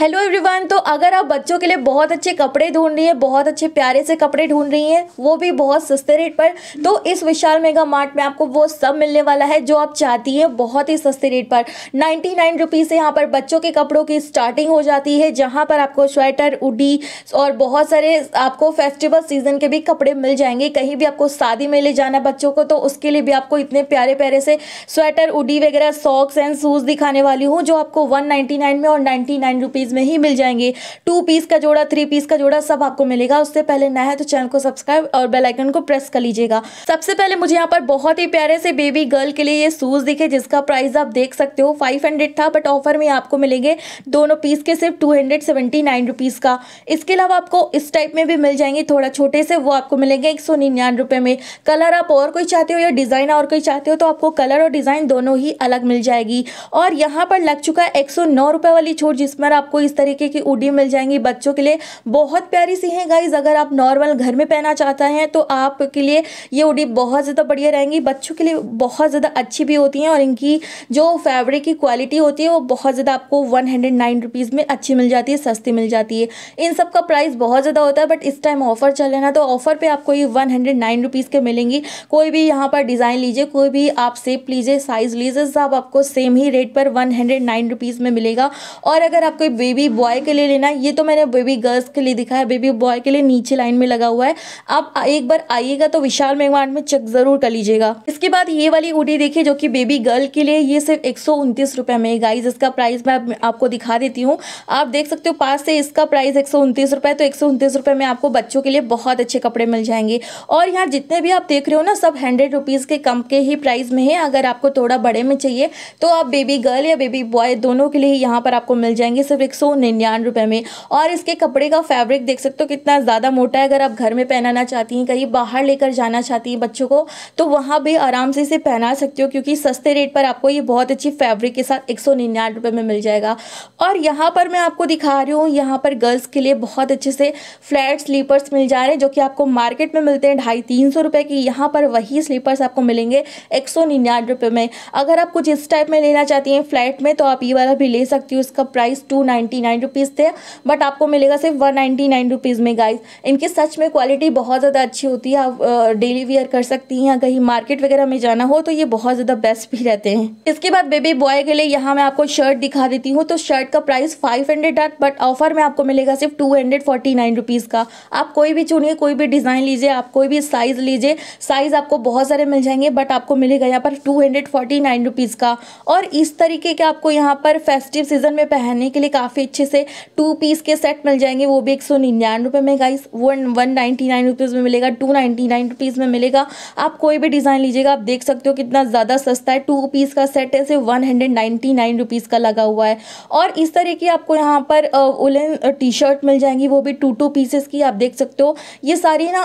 hello everyone तो अगर आप बच्चों के लिए बहुत अच्छे कपड़े ढूंढ रही हैं बहुत अच्छे प्यारे से कपड़े ढूंढ रही हैं वो भी बहुत सस्ते रेट पर तो इस विशाल मेगा मार्ट में आपको वो सब मिलने वाला है जो आप चाहती हैं बहुत ही सस्ते रेट पर नाइन्टी नाइन रुपीज़ से यहाँ पर बच्चों के कपड़ों की स्टार्टिंग हो जाती है जहाँ पर आपको स्वेटर उडी और बहुत सारे आपको फेस्टिवल सीजन के भी कपड़े मिल जाएंगे कहीं भी आपको शादी में ले जाना है बच्चों को तो उसके लिए भी आपको इतने प्यारे प्यारे से स्वेटर उडी वगैरह सॉक्स एंड शूज़ दिखाने वाली हूँ जो आपको वन में और नाइन्टी नाइन रुपीज़ में ही मिल जाएंगे टू पीस का जोड़ा थ्री पीस का जोड़ा सब आपको मिलेगा उससे पहले नया है तो चैनल को सब्सक्राइब और बेलाइकन को प्रेस कर लीजिएगा सबसे पहले मुझे यहाँ पर बहुत ही प्यारे से बेबी गर्ल के लिए ये शूज़ दिखे जिसका प्राइस आप देख सकते हो फाइव था बट ऑफर में आपको मिलेंगे दोनों पीस के सिर्फ टू हंड्रेड का इसके अलावा आपको इस टाइप में भी मिल जाएंगे थोड़ा छोटे से वो आपको मिलेंगे एक सौ में कलर आप और कोई चाहते हो या डिज़ाइन और कोई चाहते हो तो आपको कलर और डिज़ाइन दोनों ही अलग मिल जाएगी और यहाँ पर लग चुका है एक सौ वाली छोट जिस पर आपको आपको इस तरीके की उडी मिल जाएंगी बच्चों के लिए बहुत प्यारी सी है गाइज अगर आप नॉर्मल घर में पहना चाहता है तो आपके लिए ये उडी बहुत ज़्यादा बढ़िया रहेंगी बच्चों के लिए बहुत ज़्यादा अच्छी भी होती हैं और इनकी जो फैब्रिक की क्वालिटी होती है वो बहुत ज़्यादा आपको वन हंड्रेड नाइन रुपीज़ में अच्छी मिल जाती है सस्ती मिल जाती है इन सब का प्राइस बहुत ज़्यादा होता है बट इस टाइम ऑफर चल रहे ना तो ऑफर पे आपको ये वन हंड्रेड नाइन रुपीज़ के मिलेंगी कोई भी यहाँ पर डिज़ाइन लीजिए कोई भी आप सेप लीजिए साइज़ लीजिए सब आपको सेम ही रेट पर वन हंड्रेड नाइन रुपीज़ में मिलेगा और अगर आप कोई बेबी बॉय के लिए लेना है ये तो मैंने बेबी गर्ल्स के लिए दिखा है बेबी बॉय के लिए नीचे लाइन में लगा हुआ है आप एक बार आइएगा तो विशाल मेघवाट में चेक ज़रूर कर लीजिएगा इसके बाद ये वाली उडी देखिए जो कि बेबी गर्ल के लिए ये सिर्फ एक रुपए में गाइज इसका प्राइस मैं आपको दिखा देती हूँ आप देख सकते हो पास से इसका प्राइस एक रुपए तो एक रुपए में आपको बच्चों के लिए बहुत अच्छे कपड़े मिल जाएंगे और यहाँ जितने भी आप देख रहे हो ना सब हंड्रेड रुपीज़ के कम के ही प्राइस में है अगर आपको थोड़ा बड़े में चाहिए तो आप बेबी गर्ल या बेबी बॉय दोनों के लिए यहाँ पर आपको मिल जाएंगे सिर्फ एक सौ में और इसके कपड़े का फैब्रिक देख सकते हो कितना ज़्यादा मोटा है अगर आप घर में पहनाना चाहती हैं कहीं बाहर लेकर जाना चाहती हैं बच्चों को तो वहाँ भी आराम से इसे पहना सकते हो क्योंकि सस्ते रेट पर आपको ये बहुत अच्छी फैब्रिक के साथ एक सौ में मिल जाएगा और यहाँ पर मैं आपको दिखा रही हूँ यहाँ पर गर्ल्स के लिए बहुत अच्छे से फ्लैट स्लीपर्स मिल जा रहे हैं जो कि आपको मार्केट में मिलते हैं ढाई तीन सौ रुपये की यहाँ पर वही स्लीपर्स आपको मिलेंगे एक सौ निन्यानवे रुपये में अगर आप कुछ इस टाइप में लेना चाहती हैं फ्लैट में तो आप ये वाला भी ले सकती हो इसका price two nine ninety nine rupees थे बट आपको मिलेगा सिर्फ वन नाइन्टी नाइन रुपीज़ में गाइज इनकी सच में क्वालिटी बहुत ज़्यादा अच्छी होती है आप डेली वेयर कर सकती हैं कहीं मार्केट वगैरह में जाना हो तो ये बहुत ज़्यादा बेस्ट भी रहते हैं इसके बाद बेबी बॉय के लिए यहाँ मैं आपको शर्ट दिखा देती हूँ तो शर्ट का प्राइस फाइव हंड्रेड है बट ऑफर में आपको मिलेगा सिर्फ two hundred forty nine rupees का आप कोई भी चुनिए कोई भी डिज़ाइन लीजिए आप कोई भी साइज़ लीजिए साइज़ आपको बहुत सारे मिल जाएंगे बट आपको मिलेगा यहाँ पर two hundred forty nine rupees का और इस तरीके के आपको यहाँ पर फेस्टिव सीजन में पहनने के लिए काफ़ी काफ़ी अच्छे से टू पीस के सेट मिल जाएंगे वो भी एक सौ निन्यानवे रुपये में guys one one ninety nine rupees में मिलेगा टू नाइन्टी नाइन रुपीज़ में मिलेगा आप कोई भी डिज़ाइन लीजिएगा आप देख सकते हो कितना ज़्यादा सस्ता है टू पीस का सेट है सिर्फ one hundred ninety nine rupees का लगा हुआ है और इस तरह की आपको यहाँ पर उलन टी शर्ट मिल जाएंगी वो भी टू टू पीसेस की आप देख सकते हो ये सारी ना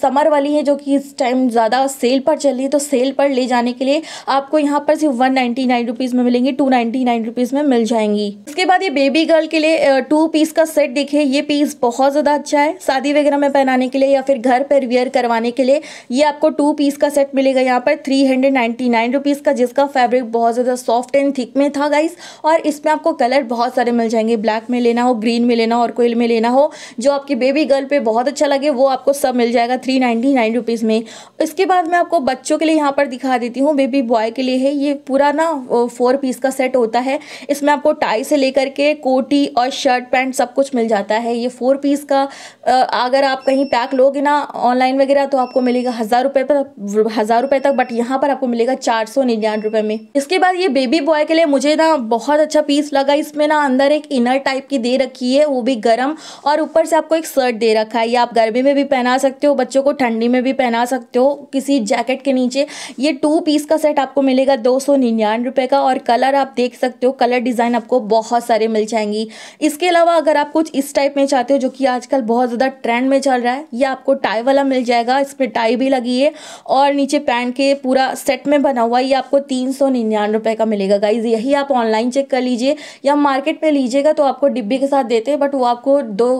समर वाली है जो कि इस टाइम ज़्यादा सेल पर चल रही है तो सेल पर ले जाने के लिए आपको यहाँ पर सिर्फ वन नाइन्टी नाइन रुपीज़ में मिलेंगी टू नाइन्टी नाइन रुपीज़ में मिल जाएंगी इसके बाद ये बेबी गर्ल के लिए टू पीस का सेट देखिए ये पीस बहुत ज़्यादा अच्छा है शादी वगैरह में पहनाने के लिए या फिर घर पर वियर करवाने के लिए ये आपको टू पीस का सेट मिलेगा यहाँ पर three hundred ninety nine rupees का जिसका फैब्रिक बहुत ज़्यादा सॉफ्ट एंड थिक में था गाइस और इसमें आपको कलर बहुत सारे मिल जाएंगे ब्लैक में लेना हो ग्रीन में लेना हो और कोयल में लेना हो जो आपकी बेबी गर्ल पर बहुत अच्छा लगे वो आपको सब मिल जाएगा थ्री नाइन्टी नाइन रुपीज़ में इसके बाद मैं आपको बच्चों के लिए यहाँ पर दिखा देती हूँ बेबी बॉय के लिए है ये पूरा ना फोर पीस का सेट होता है इसमें आपको टाई से लेकर के कोट कुर्ती और शर्ट पैंट सब कुछ मिल जाता है ये फोर पीस का अगर आप कहीं पैक लोगे ना ऑनलाइन वगैरह तो आपको मिलेगा हज़ार रुपये पर हज़ार रुपये तक बट यहाँ पर आपको मिलेगा चार सौ निन्यानवे रुपये में इसके बाद ये बेबी बॉय के लिए मुझे ना बहुत अच्छा पीस लगा इसमें ना अंदर एक इनर टाइप की दे रखी है वो भी गर्म और ऊपर से आपको एक शर्ट दे रखा है ये आप गर्मी में भी पहना सकते हो बच्चों को ठंडी में भी पहना सकते हो किसी जैकेट के नीचे ये टू पीस का सेट आपको मिलेगा दो सौ निन्यानवे रुपये का और कलर आप देख सकते हो कलर डिज़ाइन आपको बहुत सारे मिल जाएंगे जाएंगी इसके अलावा अगर आप कुछ इस टाइप में चाहते हो जो कि आजकल बहुत ज़्यादा ट्रेंड में चल रहा है ये आपको टाई वाला मिल जाएगा इसमें टाई भी लगी है और नीचे पैंट के पूरा सेट में बना हुआ ये आपको तीन सौ निन्यानवे का मिलेगा गाइज यही आप ऑनलाइन चेक कर लीजिए या मार्केट में लीजिएगा तो आपको डिब्बे के साथ देते हैं बट वो आपको दो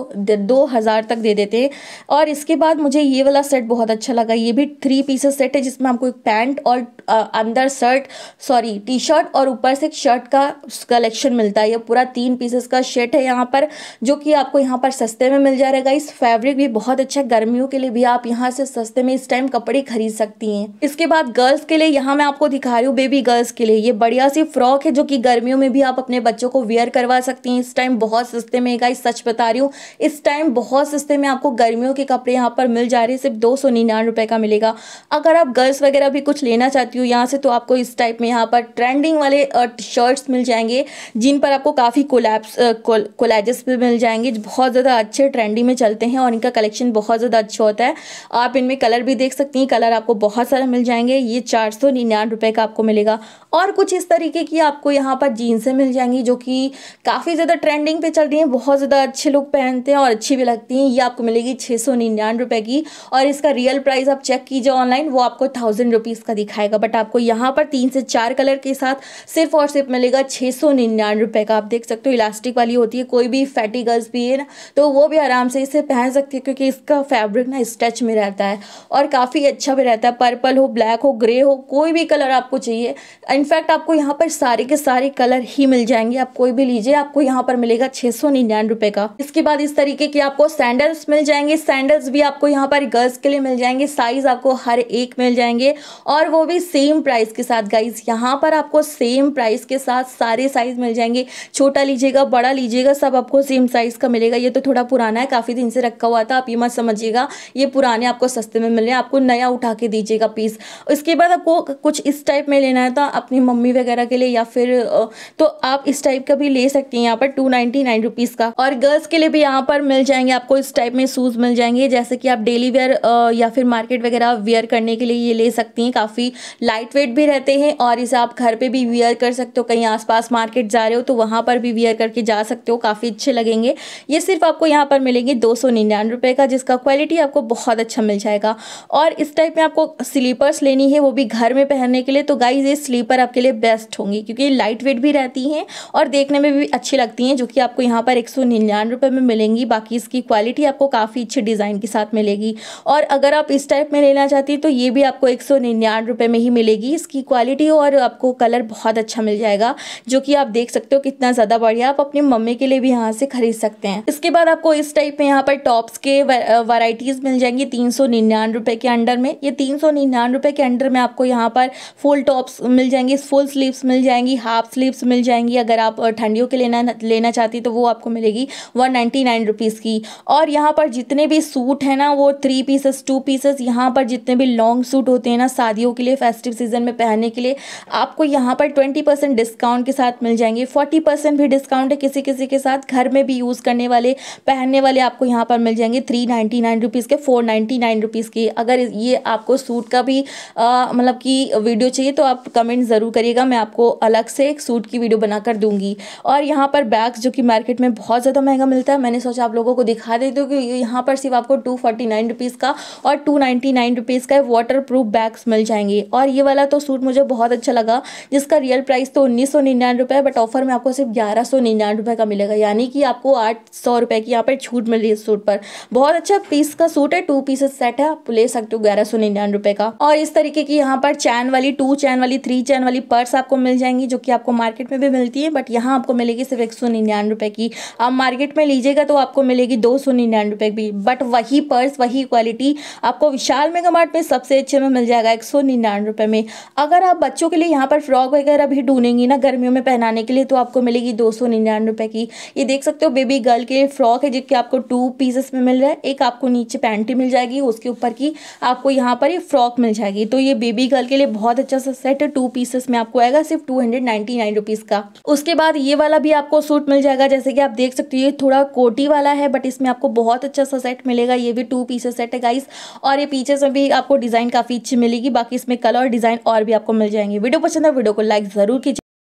दो हज़ार तक दे देते हैं और इसके बाद मुझे ये वाला सेट बहुत अच्छा लगा ये भी थ्री पीसेस सेट है जिसमें आपको एक पैंट और आ, अंदर शर्ट सॉरी टी शर्ट और ऊपर से एक शर्ट का कलेक्शन मिलता है ये पूरा तीन पीस पीसेस का शेट है यहाँ पर जो कि आपको यहाँ पर सस्ते में मिल जा रहा है फैब्रिक भी बहुत अच्छा है गर्मियों के लिए भी आप यहाँ से सस्ते में इस टाइम कपड़े खरीद सकती हैं इसके बाद गर्ल्स के लिए यहाँ मैं आपको दिखा रही हूँ बेबी गर्ल्स के लिए ये बढ़िया सी फ्रॉक है जो कि गर्मियों में भी आप अपने बच्चों को वेयर करवा सकती हैं इस टाइम बहुत सस्ते में गाइस सच बता रही हूँ इस टाइम बहुत सस्ते में आपको गर्मियों के कपड़े यहाँ पर मिल जा रहे हैं सिर्फ दो सौ निन्यानवे रुपये का मिलेगा अगर आप गर्ल्स वगैरह भी कुछ लेना चाहती हो यहाँ से तो आपको इस टाइप में यहाँ पर ट्रेंडिंग वाले शर्ट्स मिल जाएंगे जिन पर आपको काफ़ी कोलैब कैप्स कोलैजेस भी मिल जाएंगे बहुत ज़्यादा अच्छे ट्रेंडी में चलते हैं और इनका कलेक्शन बहुत ज़्यादा अच्छा होता है आप इनमें कलर भी देख सकती हैं कलर आपको बहुत सारा मिल जाएंगे ये चार सौ निन्यानवे रुपये का आपको मिलेगा और कुछ इस तरीके की आपको यहाँ पर जीन्सें मिल जाएंगी जो कि काफ़ी ज़्यादा ट्रेंडिंग पे चल रही हैं बहुत ज़्यादा अच्छे लुक पहनते हैं और अच्छी भी लगती हैं ये आपको मिलेगी छः सौ निन्यानवे रुपये की और इसका रियल प्राइस आप चेक कीजिए ऑनलाइन वो आपको थाउजेंड रुपीज़ का दिखाएगा बट आपको यहाँ पर तीन से चार कलर के साथ सिर्फ और सिर्फ मिलेगा छः सौ निन्यानवे रुपये का आप देख सकते हो इलाज इलास्टिक वाली होती है कोई भी फैटी गर्ल्स भी है ना तो वो भी आराम से इसे पहन सकती है क्योंकि इसका फैब्रिक ना स्ट्रेच में रहता है और काफ़ी अच्छा भी रहता है पर्पल हो ब्लैक हो ग्रे हो कोई भी कलर आपको चाहिए इनफैक्ट आपको यहाँ पर सारे के सारे कलर ही मिल जाएंगे आप कोई भी लीजिए आपको यहाँ पर मिलेगा छः सौ का इसके बाद इस तरीके की आपको सैंडल्स मिल जाएंगे सैंडल्स भी आपको यहाँ पर गर्ल्स के लिए मिल जाएंगे साइज़ आपको हर एक मिल जाएंगे और वो भी सेम प्राइस के साथ गाइज यहाँ पर आपको सेम प्राइस के साथ सारे साइज़ मिल जाएंगे छोटा लीजिएगा लीजिएगा बड़ा लीजिएगा सब आपको सेम साइज़ का मिलेगा ये तो थोड़ा पुराना है काफ़ी दिन से रखा हुआ था आप ये मत समझिएगा ये पुराने आपको सस्ते में मिले आपको नया उठा के दीजिएगा पीस इसके बाद आपको कुछ इस टाइप में लेना है तो अपनी मम्मी वगैरह के लिए या फिर तो आप इस टाइप का भी ले सकती हैं यहाँ पर टू नाइन्टी नाइन रुपीज़ का और गर्ल्स के लिए भी यहाँ पर मिल जाएंगे आपको इस टाइप में शूज़ मिल जाएंगे जैसे कि आप डेली वेयर या फिर मार्केट वगैरह वेयर करने के लिए ये ले सकती हैं काफ़ी लाइट वेट भी रहते हैं और इसे आप घर पर भी वेयर कर सकते हो कहीं आसपास मार्केट जा रहे हो तो वहाँ पर भी वेयर कर करके जा सकते हो काफ़ी अच्छे लगेंगे ये सिर्फ आपको यहाँ पर मिलेंगे दो सौ निन्यानवे का जिसका क्वालिटी आपको बहुत अच्छा मिल जाएगा और इस टाइप में आपको स्लीपर्स लेनी है वो भी घर में पहनने के लिए तो गाइज ये स्लीपर आपके लिए बेस्ट होंगी क्योंकि लाइट वेट भी रहती हैं और देखने में भी अच्छी लगती हैं जो कि आपको यहाँ पर एक सौ में मिलेंगी बाकी इसकी क्वालिटी आपको काफ़ी अच्छी डिज़ाइन के साथ मिलेगी और अगर आप इस टाइप में लेना चाहती हैं तो ये भी आपको एक सौ में ही मिलेगी इसकी क्वालिटी और आपको कलर बहुत अच्छा मिल जाएगा जो कि आप देख सकते हो कितना ज़्यादा बढ़िया आप अपनी मम्मी के लिए भी यहाँ से खरीद सकते हैं इसके बाद आपको इस टाइप में यहाँ पर टॉप्स के वराइटीज मिल जाएंगी तीन सौ निन्यानवे के अंडर में ये तीन सौ निन्यानवे के अंडर में आपको यहाँ पर फुल टॉप्स मिल जाएंगी फुल स्लीव्स मिल जाएंगी हाफ स्लीव्स मिल जाएंगी अगर आप ठंडियों के लेना लेना चाहती तो वो आपको मिलेगी वन नाइन्टी नाइन रुपीज़ की और यहाँ पर जितने भी सूट है ना वो थ्री पीसेस टू पीसेस यहाँ पर जितने भी लॉन्ग सूट होते हैं ना शादियों के लिए फेस्टिव सीजन में पहनने के लिए आपको यहाँ पर ट्वेंटी परसेंट डिस्काउंट के साथ मिल जाएंगे फोर्टी परसेंट भी डिस्काउंट है किसी किसी के साथ घर में भी यूज़ करने वाले पहनने वाले आपको यहाँ पर मिल जाएंगे थ्री नाइन्टी नाइन रुपीज़ के फोर नाइन्टी नाइन रुपीज़ के अगर ये आपको सूट का भी मतलब कि वीडियो चाहिए तो आप कमेंट ज़रूर करिएगा मैं आपको अलग से एक सूट की वीडियो बनाकर दूंगी और यहाँ पर बैग्स जो कि मार्केट में बहुत ज़्यादा महंगा मिलता है मैंने सोचा आप लोगों को दिखा देती हूँ कि यहाँ पर सिर्फ आपको टू फोर्टी नाइन रुपीज़ का और टू नाइन्टी नाइन रुपीज़ का वाटर प्रूफ बैग्स मिल जाएंगे और ये वाला तो सूट मुझे बहुत अच्छा लगा जिसका रियल प्राइस तो उन्नीस सौ निन्यानवे रुपये बट ऑफर में आपको सिर्फ ग्यारह सौ निन्यानवे रुपये का मिलेगा यानी कि आपको आठ सौ रुपये की यहाँ पर छूट मिल रही है सूट पर बहुत अच्छा पीस का सूट है टू पीसेस सेट है आप ले सकते हो ग्यारह सौ निन्यानवे रुपये का और इस तरीके की यहाँ पर चैन वाली टू चैन वाली थ्री चैन वाली पर्स आपको मिल जाएंगी जो कि आपको मार्केट में भी मिलती है बट यहाँ आपको मिलेगी सिर्फ एक सौ निन्यानवे रुपये की आप मार्केट में लीजिएगा तो आपको मिलेगी दो सौ निन्यानवे रुपये की बट वही पर्स वही क्वालिटी आपको विशाल मेगा मार्ट में सबसे अच्छे में मिल जाएगा एक सौ निन्यानवे रुपये में अगर आप बच्चों के लिए यहाँ पर फ्रॉक वगैरह भी ढूंढेंगी ना गर्मियों में पहनाने के लिए तो आपको मिलेगी दो सौ निन्यानवे रुपए की ये देख सकते हो बेबी गर्ल के फ्रॉक है जिसके आपको टू पीसेस में मिल रहा है एक आपको नीचे पैंटी मिल जाएगी उसके ऊपर की आपको यहाँ पर ये फ्रॉक मिल जाएगी तो ये बेबी गर्ल के लिए बहुत अच्छा सा सेट है टू पीसेस में आपको आएगा सिर्फ टू हंड्रेड नाइन रुपीज़ का उसके बाद ये वाला भी आपको सूट मिल जाएगा जैसे कि आप देख सकते हो ये थोड़ा कोटी वाला है बट इसमें आपको बहुत अच्छा सा सेट मिलेगा ये भी टू पीसेस सेट है गाइस और ये पीछे से भी आपको डिज़ाइन काफ़ी अच्छी मिलेगी बाकी इसमें कलर डिज़ाइन और भी आपको मिल जाएंगे वीडियो पसंद है वीडियो को लाइक ज़रूर कीजिए